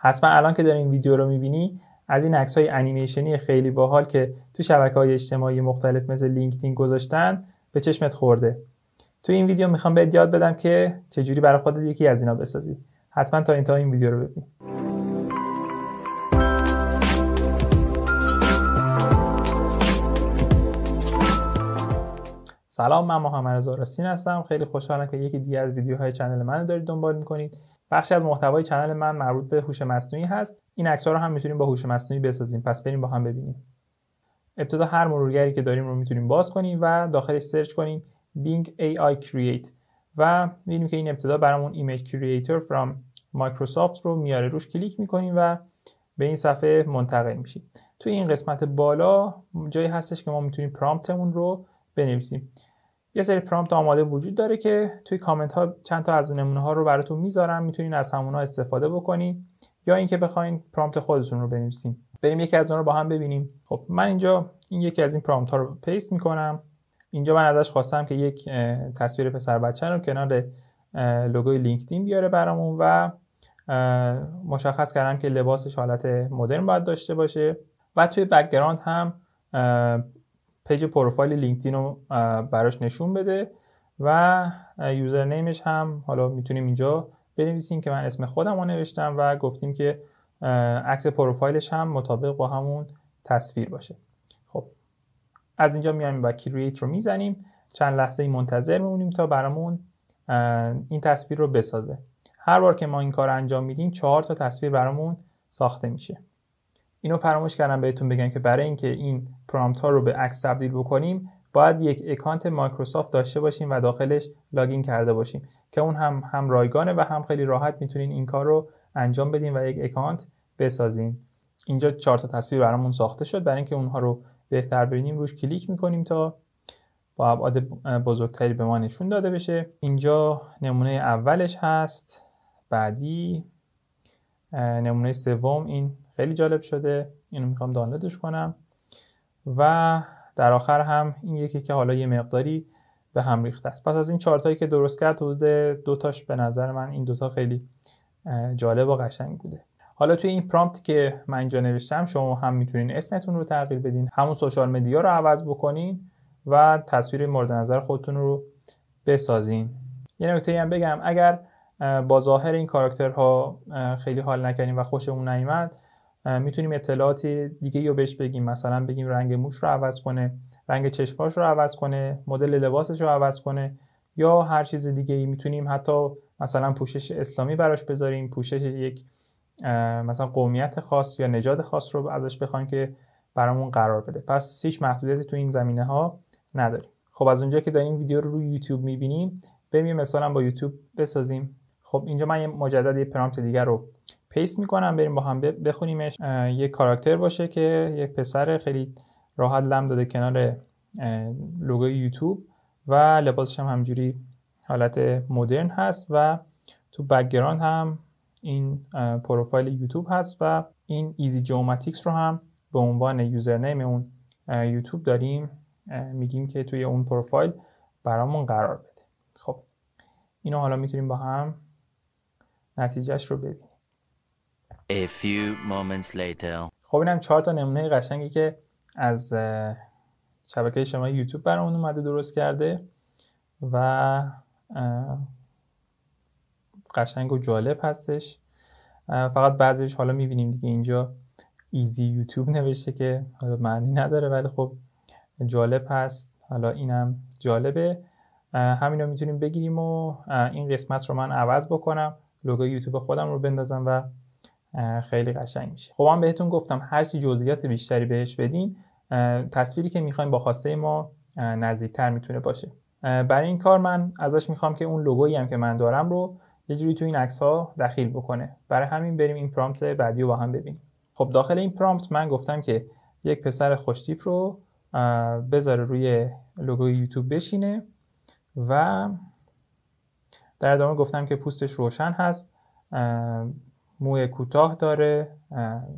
حتما الان که داری این ویدیو رو میبینی از این عکس های انیمیشنی خیلی باحال که تو شبکه های اجتماعی مختلف مثل لینکدین گذاشتن به چشمت خورده تو این ویدیو میخوام بهت یاد بدم که چجوری برای خودت یکی از اینا بسازی حتما تا انتهای این ویدیو رو ببین سلام من محمد رضا هستم خیلی خوشحالم که یکی دیگه از ویدیوهای کانال من دارید دنبال میکنید بخشی از محتوای کانال من مربوط به هوش مصنوعی هست این ها رو هم میتونیم با هوش مصنوعی بسازیم پس بریم با هم ببینیم ابتدا هر مرورگری که داریم رو میتونیم باز کنیم و داخلش سرچ کنیم Bing AI Create و میبینیم که این ابتدا برامون image Creator from Microsoft رو میاره روش کلیک میکنیم و به این صفحه منتقل میشیم توی این قسمت بالا جایی هستش که ما میتونیم پرامپتمون رو بنویسیم یه سری پرامپت آماده وجود داره که توی کامنت ها چند تا از نمونه ها رو براتون میذارم میتونین از همونا استفاده بکنین یا اینکه بخواین پرامپت خودتون رو بنویسین بریم یکی از اون رو با هم ببینیم خب من اینجا این یکی از این پرامپت ها رو پیست میکنم اینجا من ازش خواستم که یک تصویر پسر بچه رو کنار لوگوی لینکدین بیاره برامون و مشخص کردم که لباسش حالت مدرن باید داشته باشه و توی بکگراند هم پیج پروفایل لینکدین رو براش نشون بده و یوزر هم حالا میتونیم اینجا بنویسیم که من اسم خودم رو نوشتم و گفتیم که عکس پروفایلش هم مطابق با همون تصویر باشه خب از اینجا میایم و کرییت رو میزنیم چند لحظه منتظر میمونیم تا برامون این تصویر رو بسازه هر بار که ما این کار انجام میدیم چهار تا تصویر برامون ساخته میشه اینو فراموش کردم بهتون بگم که برای اینکه این پرامپت ها رو به عکس تبدیل بکنیم باید یک اکانت مایکروسافت داشته باشیم و داخلش لاگین کرده باشیم که اون هم هم رایگانه و هم خیلی راحت میتونین این کار رو انجام بدیم و یک اکانت بسازیم اینجا چهار تا تصویر برامون ساخته شد برای اینکه اونها رو بهتر ببینیم روش کلیک میکنیم تا با ابعاد بزرگتری به ما نشون داده بشه اینجا نمونه اولش هست بعدی نمونه سوم این خیلی جالب شده اینو میخوام دانلودش کنم و در آخر هم این یکی که حالا یه مقداری به هم ریخته است پس از این چارتایی که درست کرد حدود دو تاش به نظر من این دوتا خیلی جالب و قشنگ بوده حالا توی این پرامپت که من اینجا نوشتم شما هم میتونین اسمتون رو تغییر بدین همون سوشال مدیا رو عوض بکنین و تصویر مورد نظر خودتون رو بسازین یه نکته هم بگم اگر با ظاهر این کاراکترها خیلی حال نکنین و خوشمون نیومد میتونیم اطلاعات دیگه رو بهش بگیم مثلا بگیم رنگ موش رو عوض کنه رنگ چشماش رو عوض کنه مدل لباسش رو عوض کنه یا هر چیز دیگه ای میتونیم حتی مثلا پوشش اسلامی براش بذاریم پوشش یک مثلا قومیت خاص یا نژاد خاص رو ازش بخوایم که برامون قرار بده پس هیچ محدودیتی تو این زمینه ها نداریم خب از اونجا که داریم ویدیو رو روی یوتیوب میبینیم بریم مثلا با یوتیوب بسازیم خب اینجا من یه مجدد یه پرامپت دیگر رو پیس میکنم بریم با هم بخونیمش یک کاراکتر باشه که یک پسر خیلی راحت لم داده کنار لوگوی یوتیوب و لباسش هم همجوری حالت مدرن هست و تو بکگراند هم این پروفایل یوتیوب هست و این ایزی جوماتیکس رو هم به عنوان یوزرنیم اون یوتیوب داریم میگیم که توی اون پروفایل برامون قرار بده خب اینو حالا میتونیم با هم نتیجهش رو ببینیم A few moments later. خب اینم چهار تا نمونه قشنگی که از شبکه شما یوتیوب برامون اومده درست کرده و قشنگ و جالب هستش فقط بعضیش حالا میبینیم دیگه اینجا ایزی یوتیوب نوشته که حالا معنی نداره ولی خب جالب هست حالا اینم جالبه همین رو میتونیم بگیریم و این قسمت رو من عوض بکنم لوگو یوتیوب خودم رو بندازم و خیلی قشنگ میشه خب من بهتون گفتم هر چی جزئیات بیشتری بهش بدین تصویری که میخوایم با خواسته ما نزدیکتر میتونه باشه برای این کار من ازش میخوام که اون لوگویی هم که من دارم رو یه جوری تو این عکس ها دخیل بکنه برای همین بریم این پرامپت بعدی رو با هم ببینیم خب داخل این پرامپت من گفتم که یک پسر خوشتیپ رو بذاره روی لوگوی یوتیوب بشینه و در ادامه گفتم که پوستش روشن هست موی کوتاه داره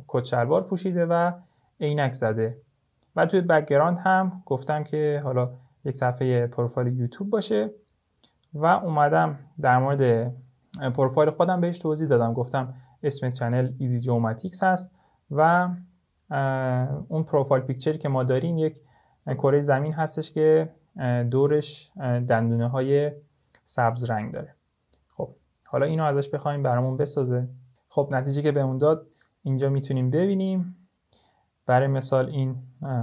کچلوار پوشیده و عینک زده و توی بکگراند هم گفتم که حالا یک صفحه پروفایل یوتیوب باشه و اومدم در مورد پروفایل خودم بهش توضیح دادم گفتم اسم چنل ایزی جوماتیکس هست و اون پروفایل پیکچری که ما داریم یک کره زمین هستش که دورش دندونه های سبز رنگ داره خب حالا اینو ازش بخوایم برامون بسازه خب نتیجه که به اون داد اینجا میتونیم ببینیم برای مثال این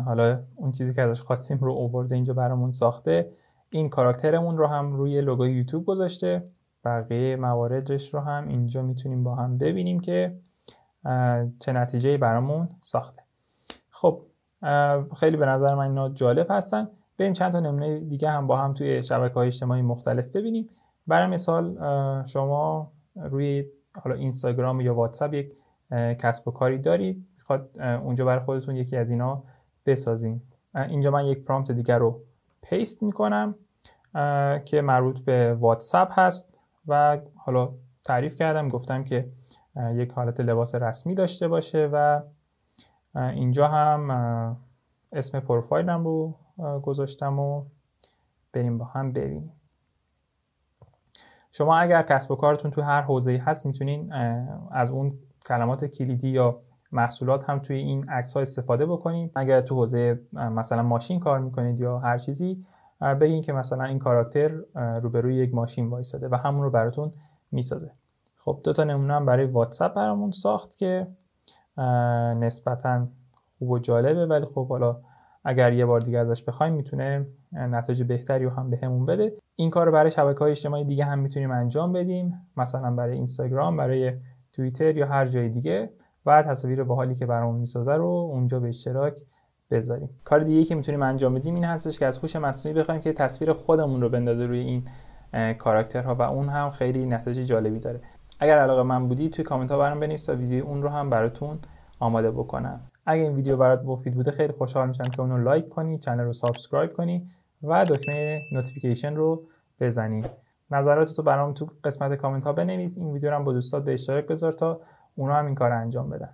حالا اون چیزی که ازش خواستیم رو اوورده اینجا برامون ساخته این کاراکترمون رو هم روی لوگوی یوتیوب گذاشته بقیه مواردش رو هم اینجا میتونیم با هم ببینیم که چه نتیجه برامون ساخته خب خیلی به نظر من اینا جالب هستن بریم چند تا نمونه دیگه هم با هم توی شبکه های اجتماعی مختلف ببینیم برای مثال شما روی حالا اینستاگرام یا واتساپ یک کسب و کاری دارید میخواد اونجا برای خودتون یکی از اینا بسازین اینجا من یک پرامپت دیگر رو پیست میکنم که مربوط به واتساپ هست و حالا تعریف کردم گفتم که یک حالت لباس رسمی داشته باشه و اینجا هم اسم پروفایلم رو گذاشتم و بریم با هم ببینیم شما اگر کسب و کارتون تو هر حوزه‌ای هست میتونین از اون کلمات کلیدی یا محصولات هم توی این عکس ها استفاده بکنید اگر تو حوزه مثلا ماشین کار میکنید یا هر چیزی بگین که مثلا این کاراکتر روبروی یک ماشین وایساده و همون رو براتون میسازه خب دو تا نمونه هم برای واتساپ برامون ساخت که نسبتا خوب و جالبه ولی خب حالا اگر یه بار دیگه ازش بخوایم میتونه نتایج بهتری رو هم بهمون به بده این کار رو برای شبکه های اجتماعی دیگه هم میتونیم انجام بدیم مثلا برای اینستاگرام برای توییتر یا هر جای دیگه و تصاویر حالی که برامون میسازه رو اونجا به اشتراک بذاریم کار دیگه که میتونیم انجام بدیم این هستش که از هوش مصنوعی بخوایم که تصویر خودمون رو بندازه روی این کاراکترها و اون هم خیلی نتایج جالبی داره اگر علاقه من بودی توی کامنت ها برام بنویس تا ویدیو اون رو هم براتون آماده بکنم اگه این ویدیو برات مفید بوده خیلی خوشحال میشم که اونو لایک کنی چنل رو سابسکرایب کنی و دکمه نوتیفیکیشن رو بزنی تو برام تو قسمت کامنت ها بنویس این ویدیو رو هم با دوستات به اشتراک بذار تا اونا هم این کار انجام بدن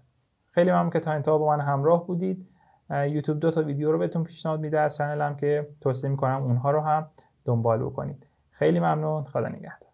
خیلی ممنون که تا انتها با من همراه بودید یوتیوب دو تا ویدیو رو بهتون پیشنهاد میده از چنلم که توصیه میکنم اونها رو هم دنبال بکنید خیلی ممنون خدا نگهدار